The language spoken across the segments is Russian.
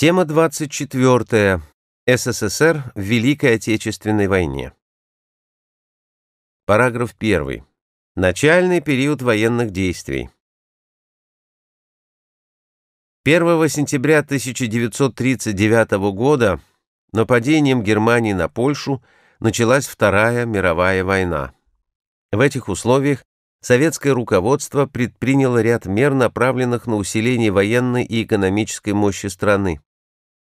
Тема 24. СССР в Великой Отечественной войне. Параграф 1. Начальный период военных действий. 1 сентября 1939 года нападением Германии на Польшу началась Вторая мировая война. В этих условиях советское руководство предприняло ряд мер, направленных на усиление военной и экономической мощи страны.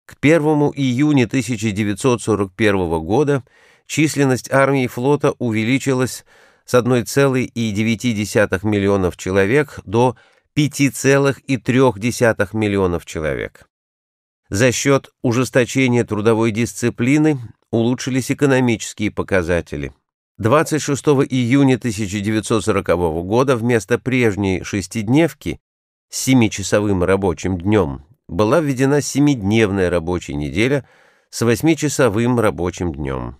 К 1 июня 1941 года численность армии и флота увеличилась с 1,9 миллионов человек до 5,3 миллионов человек. За счет ужесточения трудовой дисциплины улучшились экономические показатели. 26 июня 1940 года вместо прежней шестидневки с 7-часовым рабочим днем была введена семидневная рабочая неделя с восьмичасовым рабочим днем.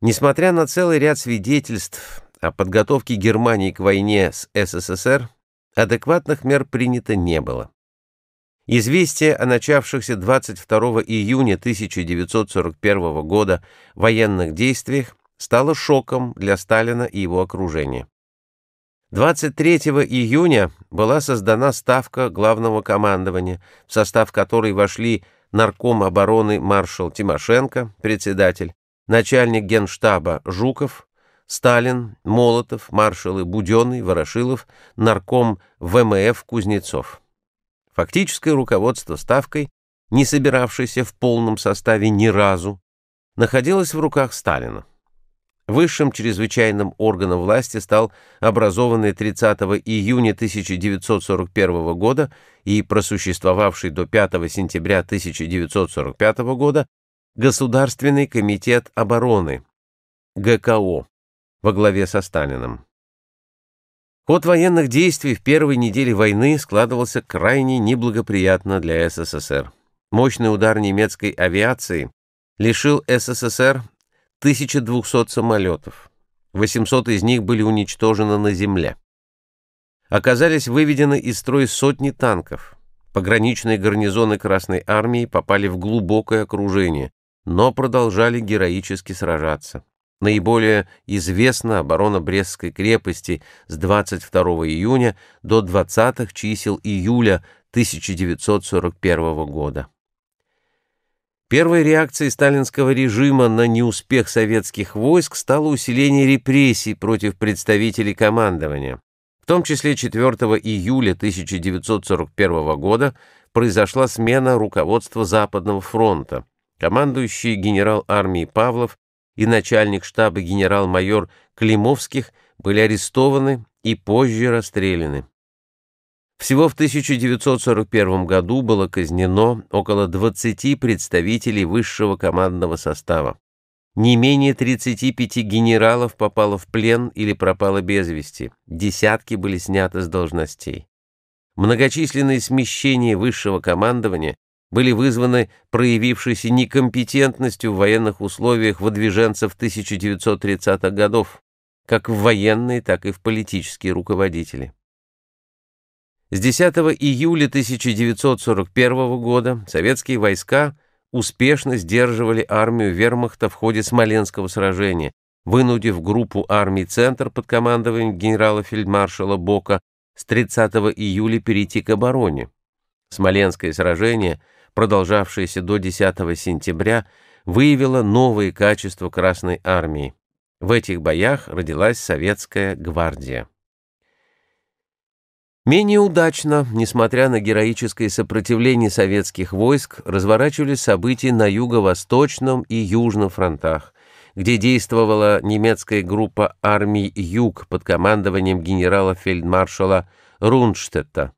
Несмотря на целый ряд свидетельств о подготовке Германии к войне с СССР, адекватных мер принято не было. Известие о начавшихся 22 июня 1941 года военных действиях стало шоком для Сталина и его окружения. 23 июня была создана ставка главного командования, в состав которой вошли нарком обороны маршал Тимошенко, председатель, начальник генштаба Жуков, Сталин, Молотов, маршалы Буденный, Ворошилов, нарком ВМФ Кузнецов. Фактическое руководство ставкой, не собиравшейся в полном составе ни разу, находилось в руках Сталина. Высшим чрезвычайным органом власти стал образованный 30 июня 1941 года и просуществовавший до 5 сентября 1945 года Государственный комитет обороны, ГКО, во главе со Сталиным. Ход военных действий в первой неделе войны складывался крайне неблагоприятно для СССР. Мощный удар немецкой авиации лишил СССР 1200 самолетов. 800 из них были уничтожены на земле. Оказались выведены из строя сотни танков. Пограничные гарнизоны Красной Армии попали в глубокое окружение, но продолжали героически сражаться. Наиболее известна оборона Брестской крепости с 22 июня до 20 чисел июля 1941 года. Первой реакцией сталинского режима на неуспех советских войск стало усиление репрессий против представителей командования. В том числе 4 июля 1941 года произошла смена руководства Западного фронта. Командующий генерал армии Павлов и начальник штаба генерал-майор Климовских были арестованы и позже расстреляны. Всего в 1941 году было казнено около 20 представителей высшего командного состава. Не менее 35 генералов попало в плен или пропало без вести, десятки были сняты с должностей. Многочисленные смещения высшего командования были вызваны проявившейся некомпетентностью в военных условиях выдвиженцев 1930-х годов, как в военные, так и в политические руководители. С 10 июля 1941 года советские войска успешно сдерживали армию вермахта в ходе Смоленского сражения, вынудив группу армий «Центр» под командованием генерала-фельдмаршала Бока с 30 июля перейти к обороне. Смоленское сражение, продолжавшееся до 10 сентября, выявило новые качества Красной армии. В этих боях родилась Советская гвардия. Менее удачно, несмотря на героическое сопротивление советских войск, разворачивались события на юго-восточном и южном фронтах, где действовала немецкая группа армий «Юг» под командованием генерала-фельдмаршала Рунштетта.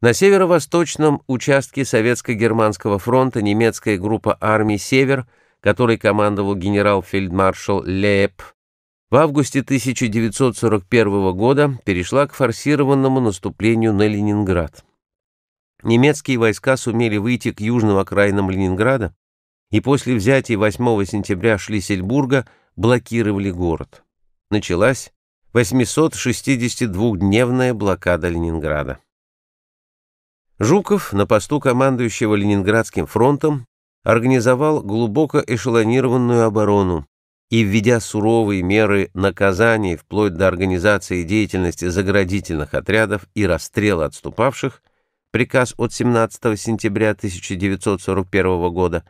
На северо-восточном участке Советско-Германского фронта немецкая группа армий «Север», которой командовал генерал-фельдмаршал Леп, в августе 1941 года перешла к форсированному наступлению на Ленинград. Немецкие войска сумели выйти к южным окраинам Ленинграда и после взятия 8 сентября Шлиссельбурга блокировали город. Началась 862-дневная блокада Ленинграда. Жуков на посту командующего Ленинградским фронтом организовал глубоко эшелонированную оборону, и введя суровые меры наказаний, вплоть до организации деятельности заградительных отрядов и расстрела отступавших, приказ от 17 сентября 1941 года,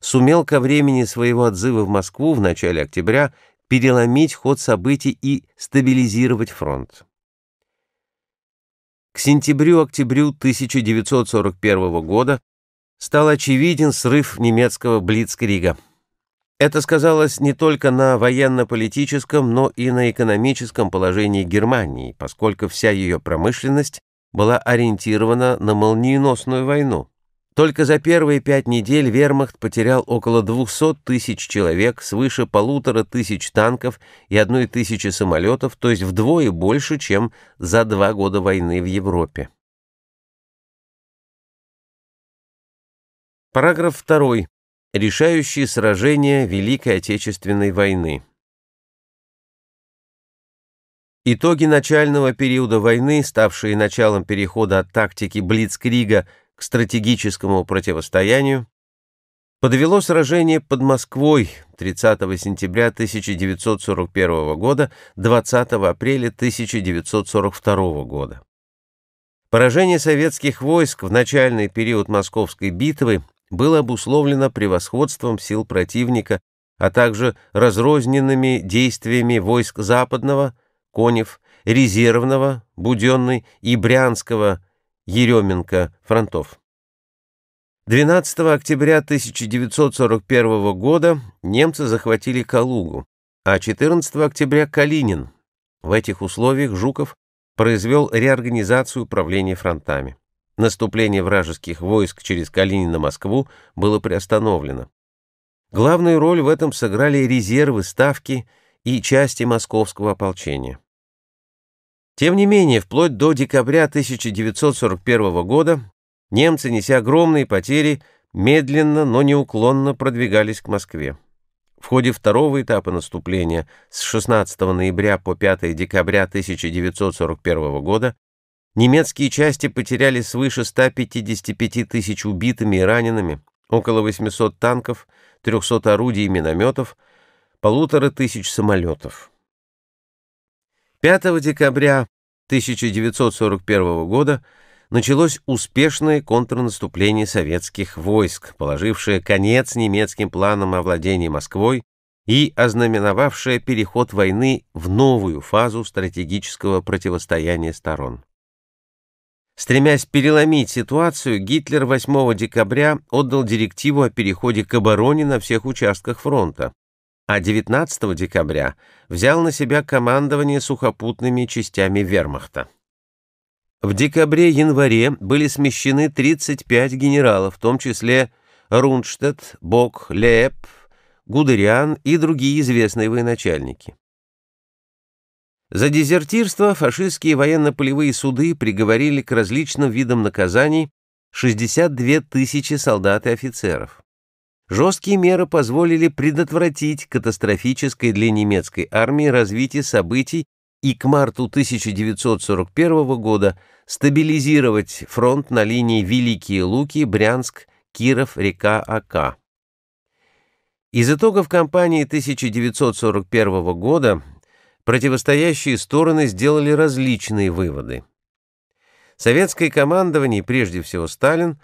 сумел ко времени своего отзыва в Москву в начале октября переломить ход событий и стабилизировать фронт. К сентябрю-октябрю 1941 года стал очевиден срыв немецкого Блицкрига. Это сказалось не только на военно-политическом, но и на экономическом положении Германии, поскольку вся ее промышленность была ориентирована на молниеносную войну. Только за первые пять недель вермахт потерял около 200 тысяч человек, свыше полутора тысяч танков и одной тысячи самолетов, то есть вдвое больше, чем за два года войны в Европе. Параграф 2. Решающие сражения Великой Отечественной войны. Итоги начального периода войны, ставшие началом перехода от тактики Блицкрига к стратегическому противостоянию, подвело сражение под Москвой 30 сентября 1941 года, 20 апреля 1942 года. Поражение советских войск в начальный период Московской битвы – было обусловлено превосходством сил противника, а также разрозненными действиями войск Западного, Конев, Резервного, Буденной и Брянского, Еременко фронтов. 12 октября 1941 года немцы захватили Калугу, а 14 октября — Калинин. В этих условиях Жуков произвел реорганизацию управления фронтами. Наступление вражеских войск через Калинина на Москву было приостановлено. Главную роль в этом сыграли резервы, ставки и части московского ополчения. Тем не менее, вплоть до декабря 1941 года немцы, неся огромные потери, медленно, но неуклонно продвигались к Москве. В ходе второго этапа наступления с 16 ноября по 5 декабря 1941 года Немецкие части потеряли свыше 155 тысяч убитыми и ранеными, около 800 танков, 300 орудий и минометов, полутора тысяч самолетов. 5 декабря 1941 года началось успешное контрнаступление советских войск, положившее конец немецким планам овладения Москвой и ознаменовавшее переход войны в новую фазу стратегического противостояния сторон. Стремясь переломить ситуацию, Гитлер 8 декабря отдал директиву о переходе к обороне на всех участках фронта, а 19 декабря взял на себя командование сухопутными частями вермахта. В декабре-январе были смещены 35 генералов, в том числе Рунштедт, Бок, Леп, Гудериан и другие известные военачальники. За дезертирство фашистские военно-полевые суды приговорили к различным видам наказаний 62 тысячи солдат и офицеров. Жесткие меры позволили предотвратить катастрофическое для немецкой армии развитие событий и к марту 1941 года стабилизировать фронт на линии Великие Луки, Брянск, Киров, река Ака. Из итогов кампании 1941 года Противостоящие стороны сделали различные выводы. Советское командование, прежде всего Сталин,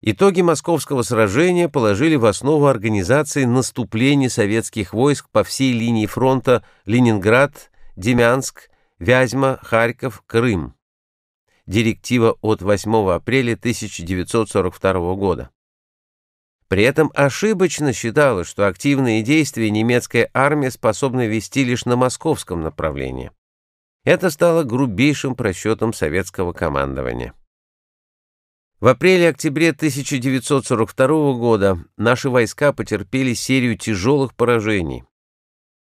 итоги московского сражения положили в основу организации наступления советских войск по всей линии фронта Ленинград, Демянск, Вязьма, Харьков, Крым. Директива от 8 апреля 1942 года. При этом ошибочно считалось, что активные действия немецкая армия способна вести лишь на московском направлении. Это стало грубейшим просчетом советского командования. В апреле-октябре 1942 года наши войска потерпели серию тяжелых поражений.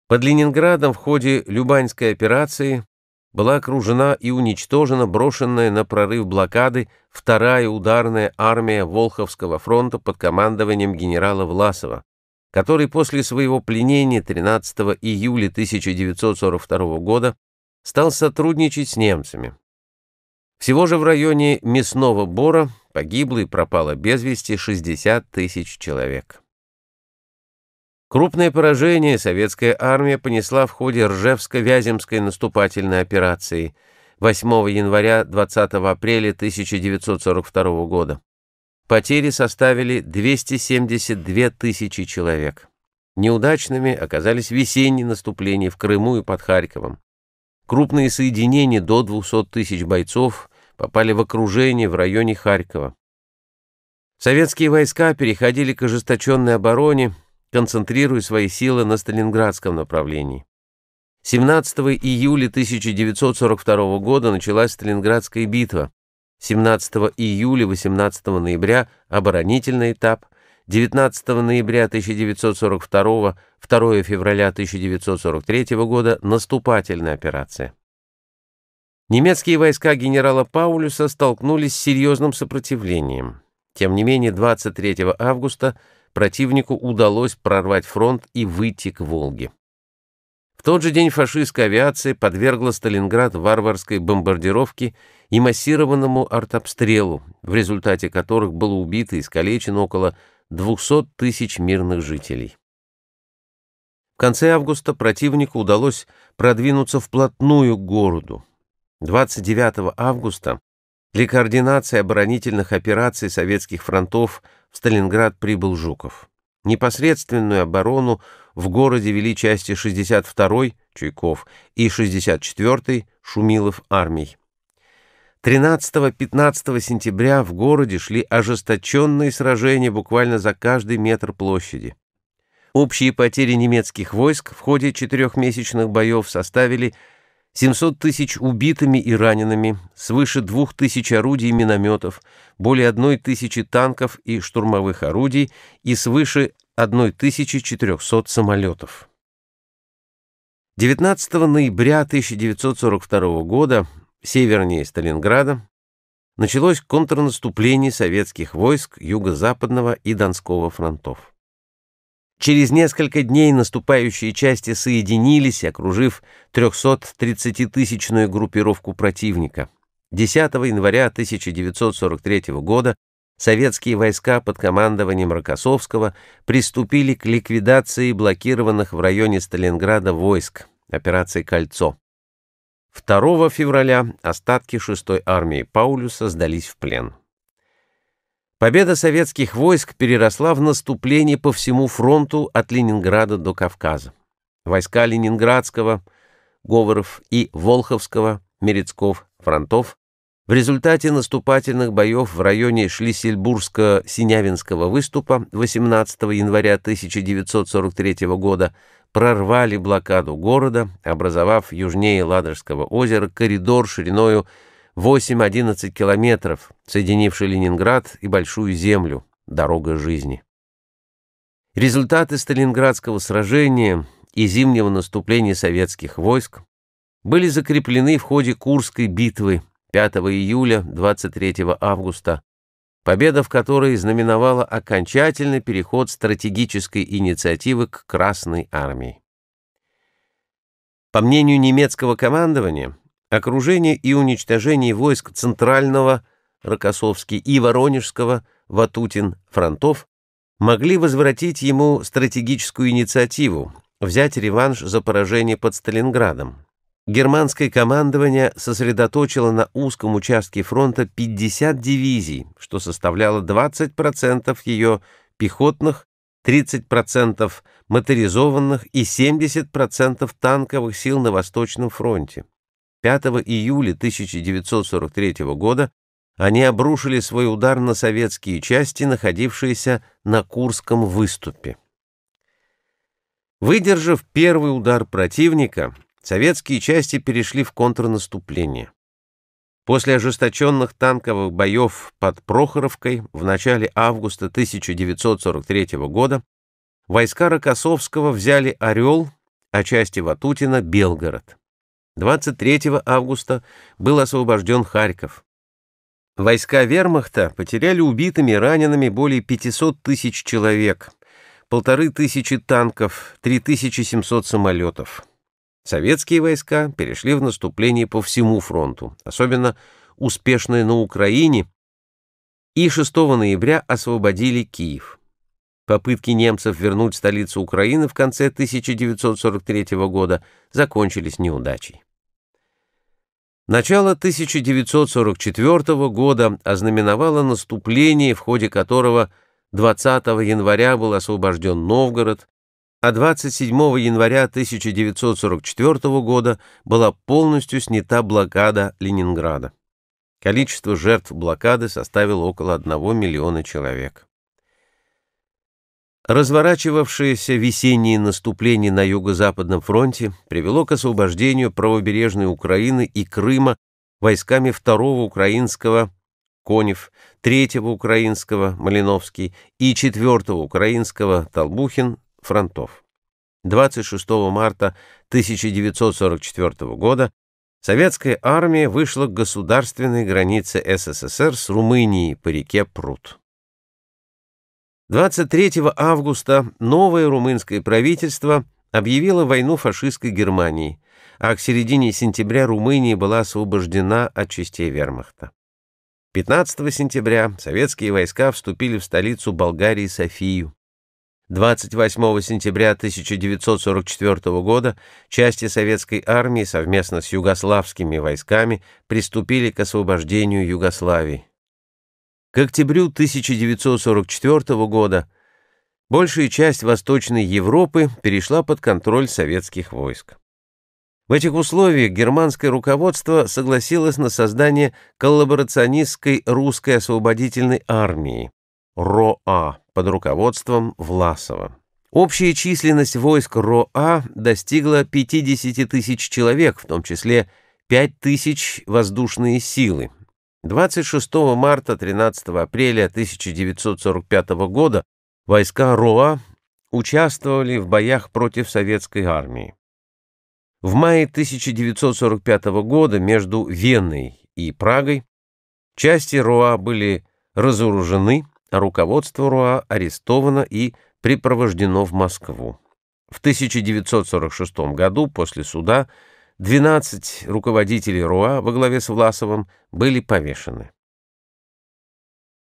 Под Ленинградом в ходе Любаньской операции была окружена и уничтожена брошенная на прорыв блокады вторая ударная армия Волховского фронта под командованием генерала Власова, который после своего пленения 13 июля 1942 года стал сотрудничать с немцами. Всего же в районе Мясного Бора погибло и пропало без вести 60 тысяч человек. Крупное поражение советская армия понесла в ходе Ржевско-Вяземской наступательной операции 8 января 20 апреля 1942 года. Потери составили 272 тысячи человек. Неудачными оказались весенние наступления в Крыму и под Харьковом. Крупные соединения до 200 тысяч бойцов попали в окружение в районе Харькова. Советские войска переходили к ожесточенной обороне, концентрируя свои силы на Сталинградском направлении. 17 июля 1942 года началась Сталинградская битва, 17 июля 18 ноября оборонительный этап, 19 ноября 1942, 2 февраля 1943 года наступательная операция. Немецкие войска генерала Паулюса столкнулись с серьезным сопротивлением. Тем не менее, 23 августа противнику удалось прорвать фронт и выйти к Волге. В тот же день фашистская авиация подвергла Сталинград варварской бомбардировке и массированному артобстрелу, в результате которых было убито и искалечено около 200 тысяч мирных жителей. В конце августа противнику удалось продвинуться вплотную к городу. 29 августа для координации оборонительных операций советских фронтов в Сталинград прибыл Жуков. Непосредственную оборону в городе вели части 62-й Чуйков и 64-й Шумилов армий. 13-15 сентября в городе шли ожесточенные сражения буквально за каждый метр площади. Общие потери немецких войск в ходе четырехмесячных боев составили 700 тысяч убитыми и ранеными, свыше 2000 орудий и минометов, более 1000 танков и штурмовых орудий и свыше 1400 самолетов. 19 ноября 1942 года севернее Сталинграда началось контрнаступление советских войск Юго-Западного и Донского фронтов. Через несколько дней наступающие части соединились, окружив 330-тысячную группировку противника. 10 января 1943 года советские войска под командованием Рокоссовского приступили к ликвидации блокированных в районе Сталинграда войск операции «Кольцо». 2 февраля остатки 6-й армии Паулюса сдались в плен. Победа советских войск переросла в наступление по всему фронту от Ленинграда до Кавказа. Войска Ленинградского, Говоров и Волховского, Мерецков, фронтов в результате наступательных боев в районе Шлиссельбургско-Синявинского выступа 18 января 1943 года прорвали блокаду города, образовав южнее Ладожского озера коридор шириною 8-11 километров, соединивший Ленинград и Большую Землю, дорога жизни. Результаты Сталинградского сражения и зимнего наступления советских войск были закреплены в ходе Курской битвы 5 июля 23 августа, победа в которой знаменовала окончательный переход стратегической инициативы к Красной армии. По мнению немецкого командования, Окружение и уничтожение войск Центрального, Рокоссовский и Воронежского, Ватутин, фронтов, могли возвратить ему стратегическую инициативу, взять реванш за поражение под Сталинградом. Германское командование сосредоточило на узком участке фронта 50 дивизий, что составляло 20% ее пехотных, 30% моторизованных и 70% танковых сил на Восточном фронте. 5 июля 1943 года они обрушили свой удар на советские части, находившиеся на Курском выступе. Выдержав первый удар противника, советские части перешли в контрнаступление. После ожесточенных танковых боев под Прохоровкой в начале августа 1943 года войска Рокоссовского взяли «Орел», а части Ватутина — Белгород. 23 августа был освобожден Харьков. Войска вермахта потеряли убитыми и ранеными более 500 тысяч человек, полторы тысячи танков, 3700 самолетов. Советские войска перешли в наступление по всему фронту, особенно успешное на Украине, и 6 ноября освободили Киев. Попытки немцев вернуть столицу Украины в конце 1943 года закончились неудачей. Начало 1944 года ознаменовало наступление, в ходе которого 20 января был освобожден Новгород, а 27 января 1944 года была полностью снята блокада Ленинграда. Количество жертв блокады составило около 1 миллиона человек. Разворачивавшееся весеннее наступление на Юго-Западном фронте привело к освобождению правобережной Украины и Крыма войсками второго украинского Конев, третьего украинского Малиновский и четвертого украинского Толбухин фронтов. 26 марта 1944 года советская армия вышла к государственной границе СССР с Румынией по реке Прут. 23 августа новое румынское правительство объявило войну фашистской Германии, а к середине сентября Румыния была освобождена от частей вермахта. 15 сентября советские войска вступили в столицу Болгарии Софию. 28 сентября 1944 года части советской армии совместно с югославскими войсками приступили к освобождению Югославии. К октябрю 1944 года большая часть Восточной Европы перешла под контроль советских войск. В этих условиях германское руководство согласилось на создание коллаборационистской русской освободительной армии РОА под руководством Власова. Общая численность войск РОА достигла 50 тысяч человек, в том числе 5 тысяч воздушные силы, 26 марта 13 апреля 1945 года войска РОА участвовали в боях против советской армии. В мае 1945 года между Веной и Прагой части РОА были разоружены, а руководство РОА арестовано и припровождено в Москву. В 1946 году после суда 12 руководителей РУА во главе с Власовым были повешены.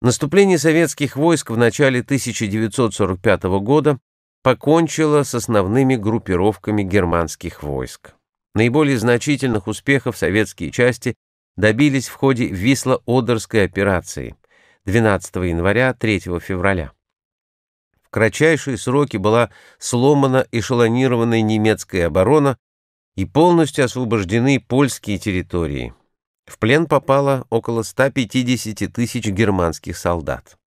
Наступление советских войск в начале 1945 года покончило с основными группировками германских войск. Наиболее значительных успехов советские части добились в ходе Висло-Одерской операции 12 января 3 февраля. В кратчайшие сроки была сломана эшелонированная немецкая оборона и полностью освобождены польские территории. В плен попало около 150 тысяч германских солдат.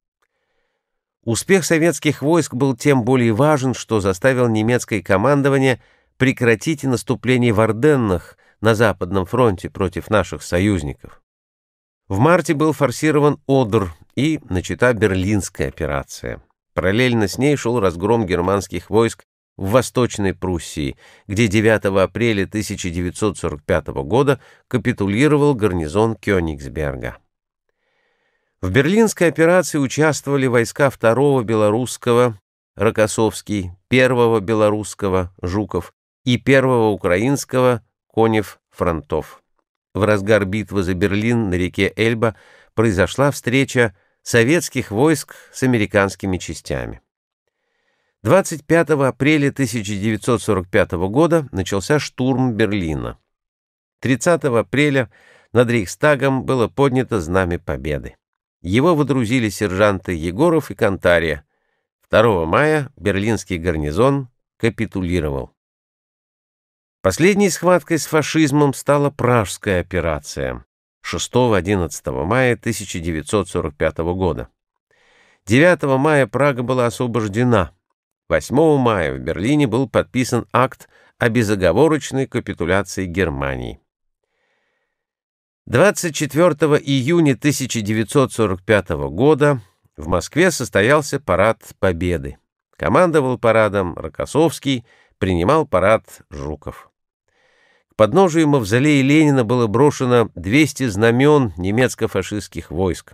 Успех советских войск был тем более важен, что заставил немецкое командование прекратить наступление в Орденнах на Западном фронте против наших союзников. В марте был форсирован Одер и начата Берлинская операция. Параллельно с ней шел разгром германских войск в Восточной Пруссии, где 9 апреля 1945 года капитулировал гарнизон Кёнигсберга. В Берлинской операции участвовали войска 2-го Белорусского Рокоссовский, 1-го Белорусского Жуков и 1-го Украинского Конев фронтов. В разгар битвы за Берлин на реке Эльба произошла встреча советских войск с американскими частями. 25 апреля 1945 года начался штурм Берлина. 30 апреля над Рейхстагом было поднято Знамя Победы. Его водрузили сержанты Егоров и Кантария. 2 мая берлинский гарнизон капитулировал. Последней схваткой с фашизмом стала Пражская операция 6-11 мая 1945 года. 9 мая Прага была освобождена. 8 мая в Берлине был подписан акт о безоговорочной капитуляции Германии. 24 июня 1945 года в Москве состоялся парад Победы. Командовал парадом Рокоссовский, принимал парад Жуков. К подножию мавзолея Ленина было брошено 200 знамен немецко-фашистских войск.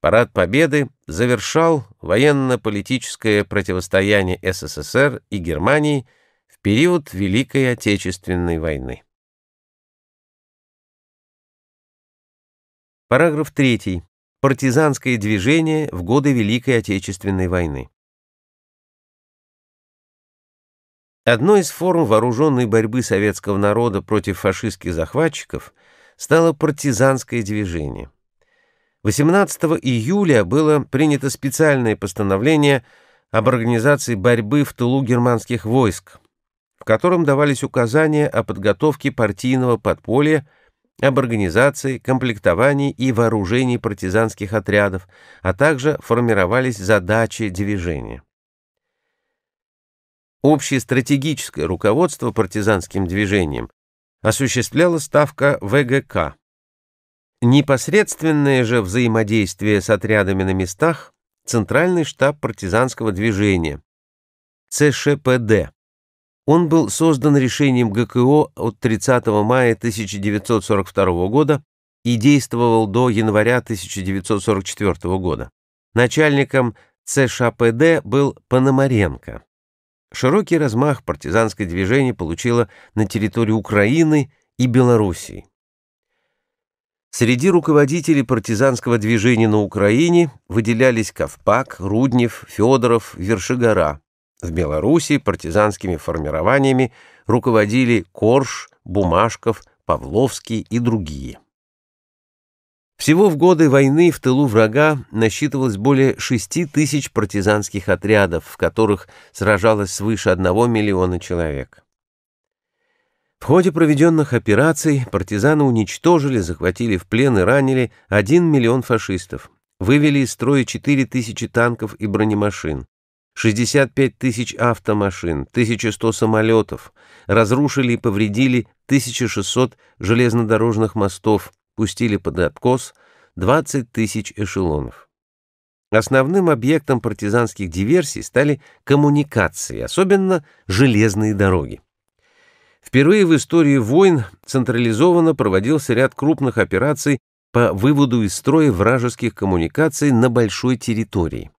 Парад Победы завершал военно-политическое противостояние СССР и Германии в период Великой Отечественной войны. Параграф 3. Партизанское движение в годы Великой Отечественной войны. Одной из форм вооруженной борьбы советского народа против фашистских захватчиков стало партизанское движение – 18 июля было принято специальное постановление об организации борьбы в тылу германских войск, в котором давались указания о подготовке партийного подполья, об организации, комплектовании и вооружении партизанских отрядов, а также формировались задачи движения. Общее стратегическое руководство партизанским движением осуществляла ставка ВГК. Непосредственное же взаимодействие с отрядами на местах — Центральный штаб партизанского движения, ЦШПД. Он был создан решением ГКО от 30 мая 1942 года и действовал до января 1944 года. Начальником ЦШПД был Пономаренко. Широкий размах партизанское движение получило на территории Украины и Белоруссии. Среди руководителей партизанского движения на Украине выделялись Ковпак, Руднев, Федоров, Вершигора. В Белоруссии партизанскими формированиями руководили Корж, Бумашков, Павловский и другие. Всего в годы войны в тылу врага насчитывалось более 6 тысяч партизанских отрядов, в которых сражалось свыше 1 миллиона человек. В ходе проведенных операций партизаны уничтожили, захватили в плен и ранили 1 миллион фашистов, вывели из строя 4 тысячи танков и бронемашин, 65 тысяч автомашин, 1100 самолетов, разрушили и повредили 1600 железнодорожных мостов, пустили под откос 20 тысяч эшелонов. Основным объектом партизанских диверсий стали коммуникации, особенно железные дороги. Впервые в истории войн централизованно проводился ряд крупных операций по выводу из строя вражеских коммуникаций на большой территории.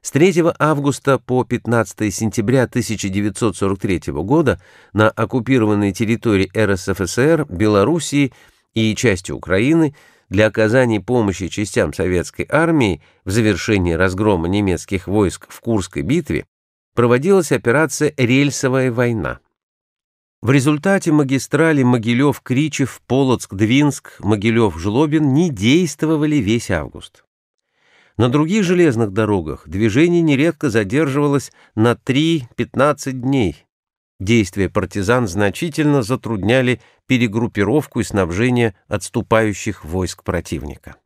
С 3 августа по 15 сентября 1943 года на оккупированной территории РСФСР, Белоруссии и части Украины для оказания помощи частям советской армии в завершении разгрома немецких войск в Курской битве проводилась операция «Рельсовая война». В результате магистрали Могилев-Кричев, Полоцк-Двинск, Могилев-Жлобин не действовали весь август. На других железных дорогах движение нередко задерживалось на 3-15 дней. Действия партизан значительно затрудняли перегруппировку и снабжение отступающих войск противника.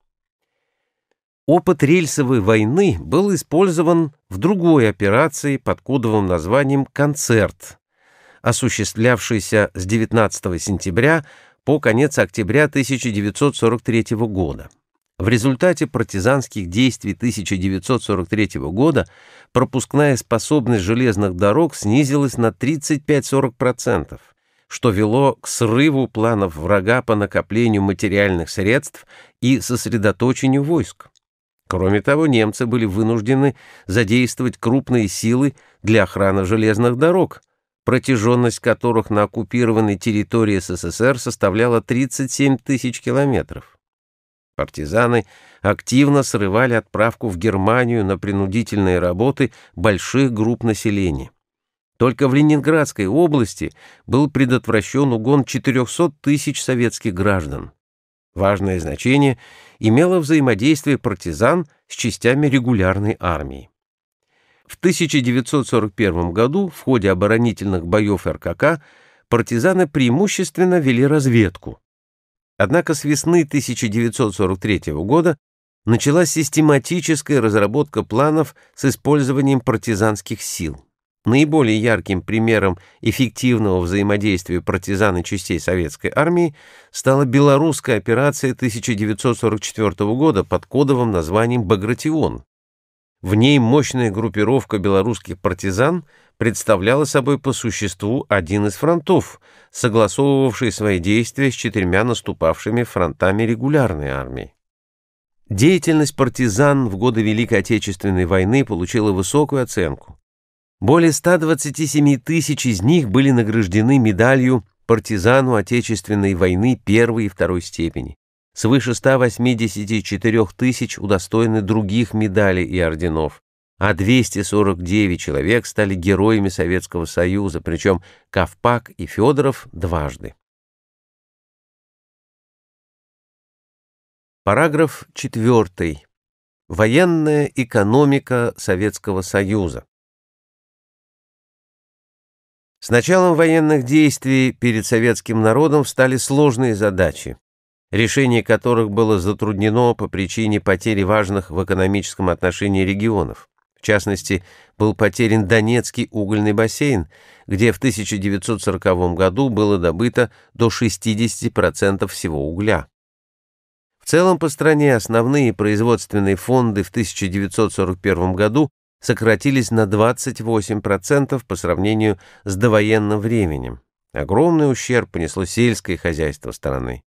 Опыт рельсовой войны был использован в другой операции под кодовым названием «Концерт», осуществлявшийся с 19 сентября по конец октября 1943 года. В результате партизанских действий 1943 года пропускная способность железных дорог снизилась на 35-40%, что вело к срыву планов врага по накоплению материальных средств и сосредоточению войск. Кроме того, немцы были вынуждены задействовать крупные силы для охраны железных дорог, протяженность которых на оккупированной территории СССР составляла 37 тысяч километров. Партизаны активно срывали отправку в Германию на принудительные работы больших групп населения. Только в Ленинградской области был предотвращен угон 400 тысяч советских граждан. Важное значение имело взаимодействие партизан с частями регулярной армии. В 1941 году в ходе оборонительных боев РКК партизаны преимущественно вели разведку. Однако с весны 1943 года началась систематическая разработка планов с использованием партизанских сил. Наиболее ярким примером эффективного взаимодействия партизан и частей советской армии стала белорусская операция 1944 года под кодовым названием «Багратион», в ней мощная группировка белорусских партизан представляла собой по существу один из фронтов, согласовывавший свои действия с четырьмя наступавшими фронтами регулярной армии. Деятельность партизан в годы Великой Отечественной войны получила высокую оценку. Более 127 тысяч из них были награждены медалью партизану Отечественной войны первой и второй степени свыше 184 тысяч удостоены других медалей и орденов, а 249 человек стали героями Советского Союза, причем Ковпак и Федоров дважды. Параграф 4. Военная экономика Советского Союза. С началом военных действий перед советским народом стали сложные задачи решение которых было затруднено по причине потери важных в экономическом отношении регионов. В частности, был потерян Донецкий угольный бассейн, где в 1940 году было добыто до 60% всего угля. В целом по стране основные производственные фонды в 1941 году сократились на 28% по сравнению с довоенным временем. Огромный ущерб понесло сельское хозяйство страны.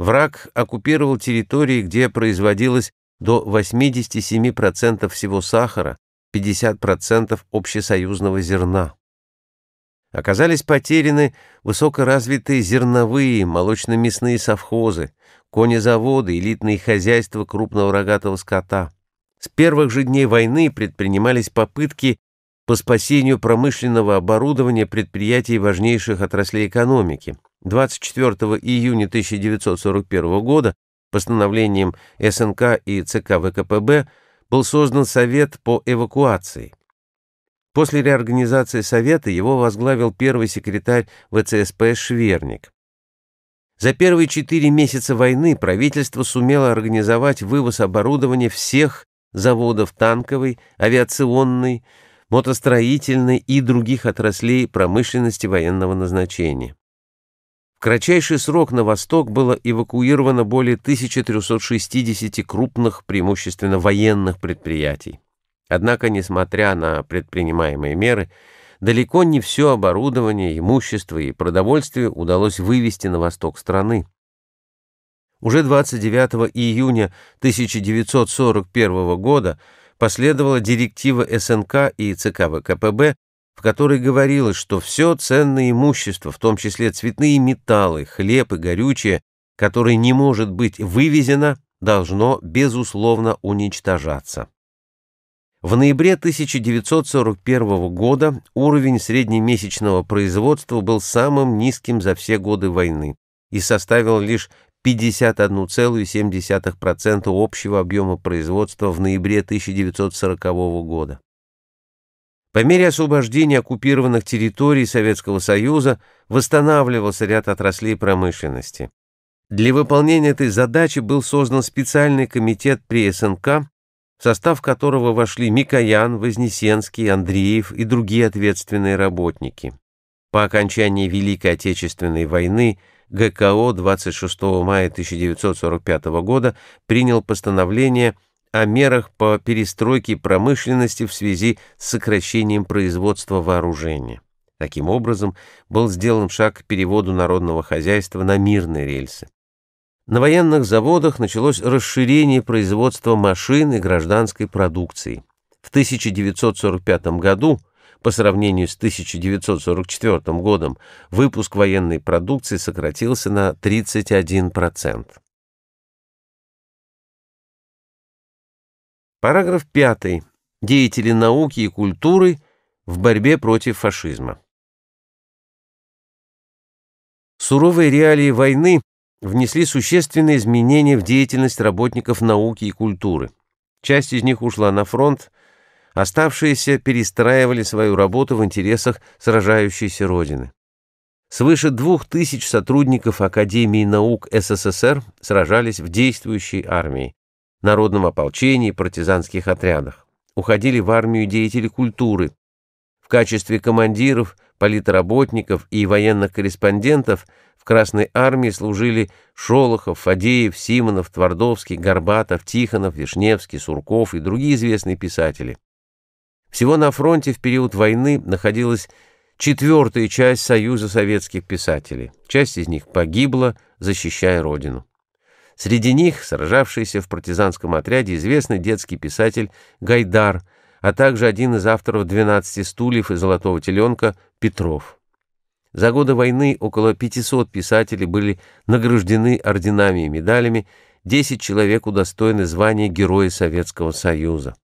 Враг оккупировал территории, где производилось до 87% всего сахара, 50% общесоюзного зерна. Оказались потеряны высокоразвитые зерновые, молочно-мясные совхозы, конезаводы, элитные хозяйства крупного рогатого скота. С первых же дней войны предпринимались попытки по спасению промышленного оборудования предприятий важнейших отраслей экономики – 24 июня 1941 года постановлением СНК и ЦК ВКПБ был создан Совет по эвакуации. После реорганизации Совета его возглавил первый секретарь ВЦСП Шверник. За первые четыре месяца войны правительство сумело организовать вывоз оборудования всех заводов танковой, авиационной, мотостроительной и других отраслей промышленности военного назначения кратчайший срок на восток было эвакуировано более 1360 крупных, преимущественно военных предприятий. Однако, несмотря на предпринимаемые меры, далеко не все оборудование, имущество и продовольствие удалось вывести на восток страны. Уже 29 июня 1941 года последовала директива СНК и ЦК ВКПБ в которой говорилось, что все ценное имущество, в том числе цветные металлы, хлеб и горючее, которое не может быть вывезено, должно, безусловно, уничтожаться. В ноябре 1941 года уровень среднемесячного производства был самым низким за все годы войны и составил лишь 51,7% общего объема производства в ноябре 1940 года. По мере освобождения оккупированных территорий Советского Союза восстанавливался ряд отраслей промышленности. Для выполнения этой задачи был создан специальный комитет при СНК, в состав которого вошли Микоян, Вознесенский, Андреев и другие ответственные работники. По окончании Великой Отечественной войны ГКО 26 мая 1945 года принял постановление «Связь» о мерах по перестройке промышленности в связи с сокращением производства вооружения. Таким образом, был сделан шаг к переводу народного хозяйства на мирные рельсы. На военных заводах началось расширение производства машин и гражданской продукции. В 1945 году, по сравнению с 1944 годом, выпуск военной продукции сократился на 31%. Параграф 5. Деятели науки и культуры в борьбе против фашизма. Суровые реалии войны внесли существенные изменения в деятельность работников науки и культуры. Часть из них ушла на фронт, оставшиеся перестраивали свою работу в интересах сражающейся Родины. Свыше двух тысяч сотрудников Академии наук СССР сражались в действующей армии народном ополчении и партизанских отрядах. Уходили в армию деятели культуры. В качестве командиров, политработников и военных корреспондентов в Красной армии служили Шолохов, Фадеев, Симонов, Твардовский, Горбатов, Тихонов, Вишневский, Сурков и другие известные писатели. Всего на фронте в период войны находилась четвертая часть Союза советских писателей. Часть из них погибла, защищая родину. Среди них сражавшийся в партизанском отряде известный детский писатель Гайдар, а также один из авторов «12 стульев» и «Золотого теленка» Петров. За годы войны около 500 писателей были награждены орденами и медалями, 10 человек удостоены звания Героя Советского Союза.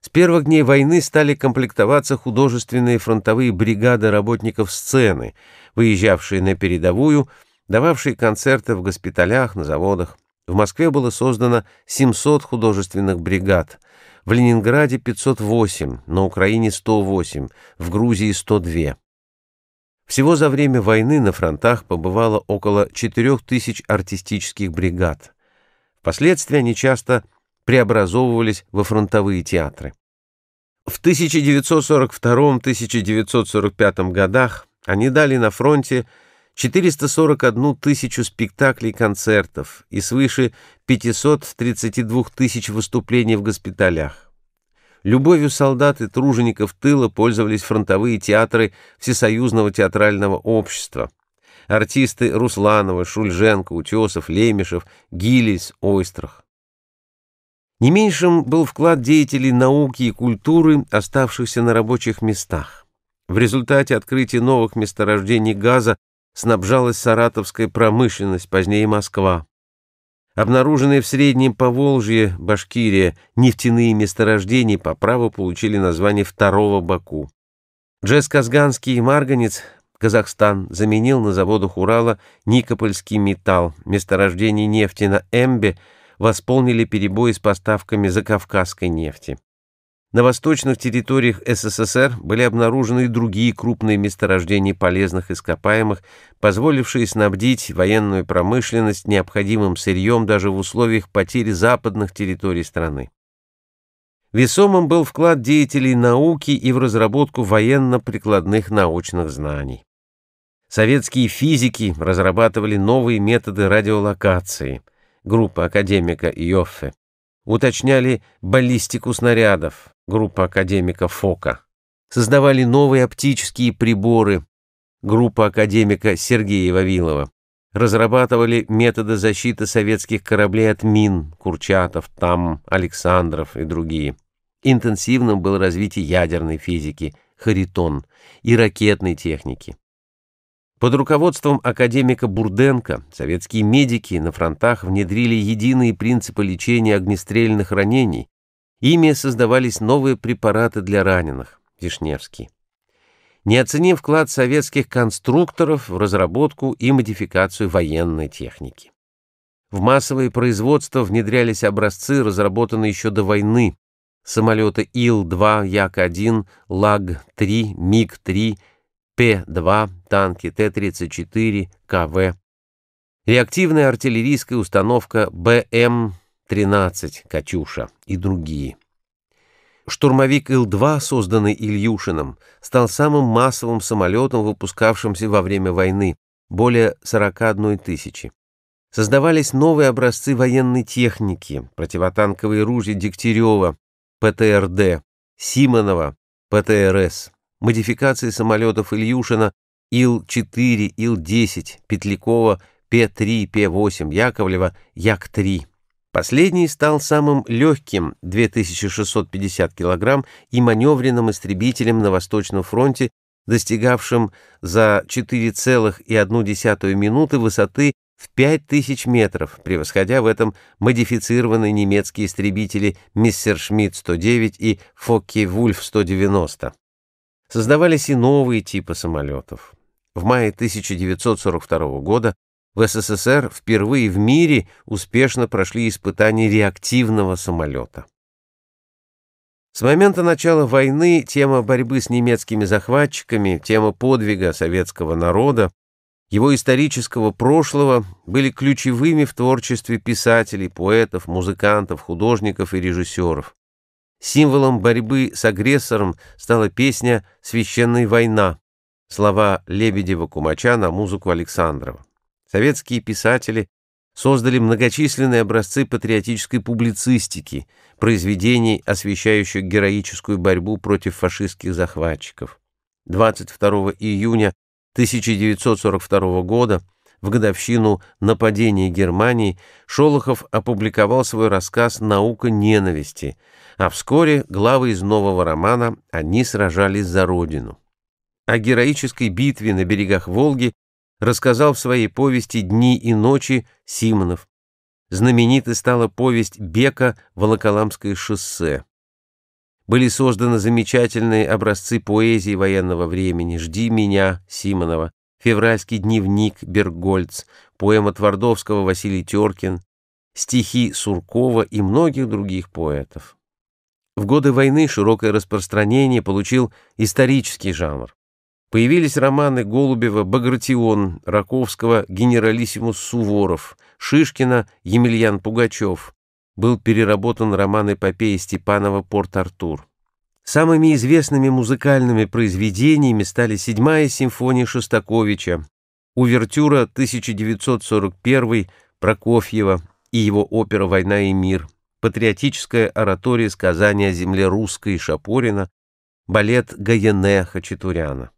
С первых дней войны стали комплектоваться художественные фронтовые бригады работников сцены, выезжавшие на передовую – дававшие концерты в госпиталях, на заводах. В Москве было создано 700 художественных бригад, в Ленинграде 508, на Украине 108, в Грузии 102. Всего за время войны на фронтах побывало около 4000 артистических бригад. Впоследствии они часто преобразовывались во фронтовые театры. В 1942-1945 годах они дали на фронте 441 тысячу спектаклей концертов и свыше 532 тысяч выступлений в госпиталях. Любовью солдат и тружеников тыла пользовались фронтовые театры Всесоюзного театрального общества. Артисты Русланова, Шульженко, Утесов, Лемешев, Гилис, Ойстрах. Не меньшим был вклад деятелей науки и культуры, оставшихся на рабочих местах. В результате открытия новых месторождений газа снабжалась саратовская промышленность, позднее Москва. Обнаруженные в Среднем Поволжье, Башкирия, нефтяные месторождения по праву получили название второго Баку. Джесс Казганский и Марганец, Казахстан, заменил на заводах Урала Никопольский металл. Месторождение нефти на Эмбе восполнили перебои с поставками закавказской нефти. На восточных территориях СССР были обнаружены и другие крупные месторождения полезных ископаемых, позволившие снабдить военную промышленность необходимым сырьем даже в условиях потери западных территорий страны. Весомым был вклад деятелей науки и в разработку военно-прикладных научных знаний. Советские физики разрабатывали новые методы радиолокации, группа академика Йоффе, уточняли баллистику снарядов, группа академика Фока, создавали новые оптические приборы, группа академика Сергея Вавилова, разрабатывали методы защиты советских кораблей от мин, Курчатов, Там, Александров и другие. Интенсивным было развитие ядерной физики, Харитон и ракетной техники. Под руководством академика Бурденко советские медики на фронтах внедрили единые принципы лечения огнестрельных ранений. Ими создавались новые препараты для раненых. Вишневский. Не оценив вклад советских конструкторов в разработку и модификацию военной техники. В массовое производство внедрялись образцы, разработанные еще до войны. Самолеты Ил-2, Як-1, Лаг-3, Миг-3, П-2, танки Т-34, КВ. Реактивная артиллерийская установка БМ-13 «Катюша» и другие. Штурмовик Ил-2, созданный Ильюшиным, стал самым массовым самолетом, выпускавшимся во время войны, более 41 тысячи. Создавались новые образцы военной техники, противотанковые ружья Дегтярева, ПТРД, Симонова, ПТРС модификации самолетов Ильюшина Ил-4, Ил-10, Петлякова, П-3, П-8, Яковлева, Як-3. Последний стал самым легким 2650 кг и маневренным истребителем на Восточном фронте, достигавшим за 4,1 минуты высоты в 5000 метров, превосходя в этом модифицированные немецкие истребители Мессершмитт-109 и Фокке-Вульф-190. Создавались и новые типы самолетов. В мае 1942 года в СССР впервые в мире успешно прошли испытания реактивного самолета. С момента начала войны тема борьбы с немецкими захватчиками, тема подвига советского народа, его исторического прошлого были ключевыми в творчестве писателей, поэтов, музыкантов, художников и режиссеров. Символом борьбы с агрессором стала песня «Священная война», слова Лебедева-Кумача на музыку Александрова. Советские писатели создали многочисленные образцы патриотической публицистики, произведений, освещающих героическую борьбу против фашистских захватчиков. 22 июня 1942 года в годовщину нападения Германии Шолохов опубликовал свой рассказ «Наука ненависти», а вскоре главы из нового романа «Они сражались за Родину». О героической битве на берегах Волги рассказал в своей повести «Дни и ночи» Симонов. Знаменитой стала повесть Бека «Волоколамское шоссе». Были созданы замечательные образцы поэзии военного времени «Жди меня» Симонова, февральский дневник Бергольц, поэма Твардовского Василий Теркин, стихи Суркова и многих других поэтов. В годы войны широкое распространение получил исторический жанр. Появились романы Голубева, Багратион, Раковского, генералиссимус Суворов, Шишкина, Емельян Пугачев. Был переработан роман эпопеи Степанова «Порт-Артур». Самыми известными музыкальными произведениями стали «Седьмая симфония Шостаковича», «Увертюра 1941» Прокофьева и его опера «Война и мир», патриотическая оратория сказания о земле русской Шапорина, балет Гаене Хачатуряна.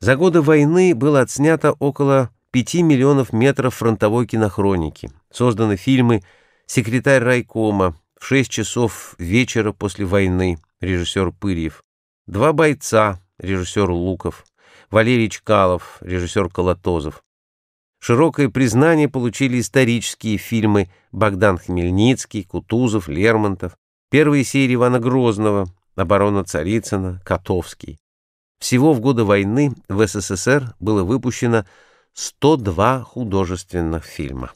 За годы войны было отснято около 5 миллионов метров фронтовой кинохроники. Созданы фильмы «Секретарь райкома» в шесть часов вечера после войны, режиссер Пырьев, два бойца, режиссер Луков, Валерий Чкалов, режиссер Колотозов. Широкое признание получили исторические фильмы Богдан Хмельницкий, Кутузов, Лермонтов, первые серии Ивана Грозного, оборона Царицына, Котовский. Всего в годы войны в СССР было выпущено 102 художественных фильма.